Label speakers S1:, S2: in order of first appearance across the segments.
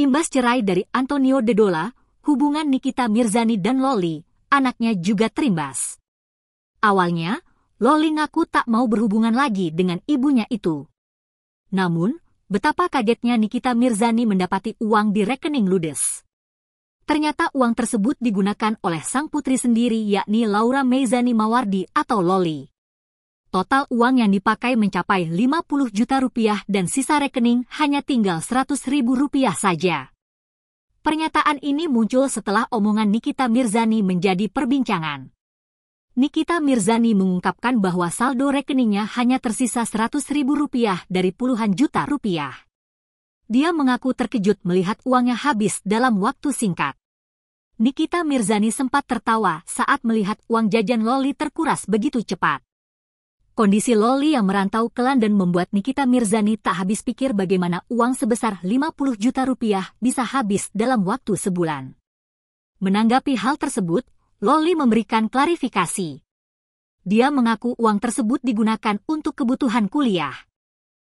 S1: Imbas cerai dari Antonio Dedola, hubungan Nikita Mirzani dan Loli, anaknya juga terimbas. Awalnya, Loli ngaku tak mau berhubungan lagi dengan ibunya itu. Namun, betapa kagetnya Nikita Mirzani mendapati uang di rekening ludes. Ternyata uang tersebut digunakan oleh sang putri sendiri yakni Laura Meizani Mawardi atau Loli. Total uang yang dipakai mencapai 50 juta rupiah dan sisa rekening hanya tinggal 100 ribu rupiah saja. Pernyataan ini muncul setelah omongan Nikita Mirzani menjadi perbincangan. Nikita Mirzani mengungkapkan bahwa saldo rekeningnya hanya tersisa 100 ribu rupiah dari puluhan juta rupiah. Dia mengaku terkejut melihat uangnya habis dalam waktu singkat. Nikita Mirzani sempat tertawa saat melihat uang jajan Loli terkuras begitu cepat. Kondisi Loli yang merantau ke London membuat Nikita Mirzani tak habis pikir bagaimana uang sebesar 50 juta rupiah bisa habis dalam waktu sebulan. Menanggapi hal tersebut, Loli memberikan klarifikasi. Dia mengaku uang tersebut digunakan untuk kebutuhan kuliah.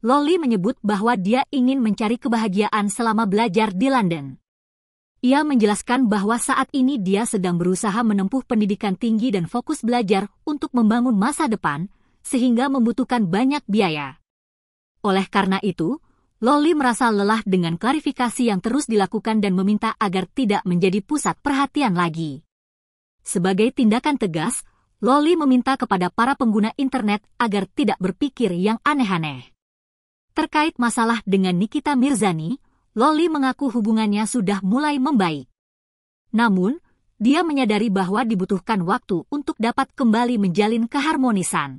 S1: Loli menyebut bahwa dia ingin mencari kebahagiaan selama belajar di London. Ia menjelaskan bahwa saat ini dia sedang berusaha menempuh pendidikan tinggi dan fokus belajar untuk membangun masa depan, sehingga membutuhkan banyak biaya. Oleh karena itu, Loli merasa lelah dengan klarifikasi yang terus dilakukan dan meminta agar tidak menjadi pusat perhatian lagi. Sebagai tindakan tegas, Loli meminta kepada para pengguna internet agar tidak berpikir yang aneh-aneh. Terkait masalah dengan Nikita Mirzani, Loli mengaku hubungannya sudah mulai membaik. Namun, dia menyadari bahwa dibutuhkan waktu untuk dapat kembali menjalin keharmonisan.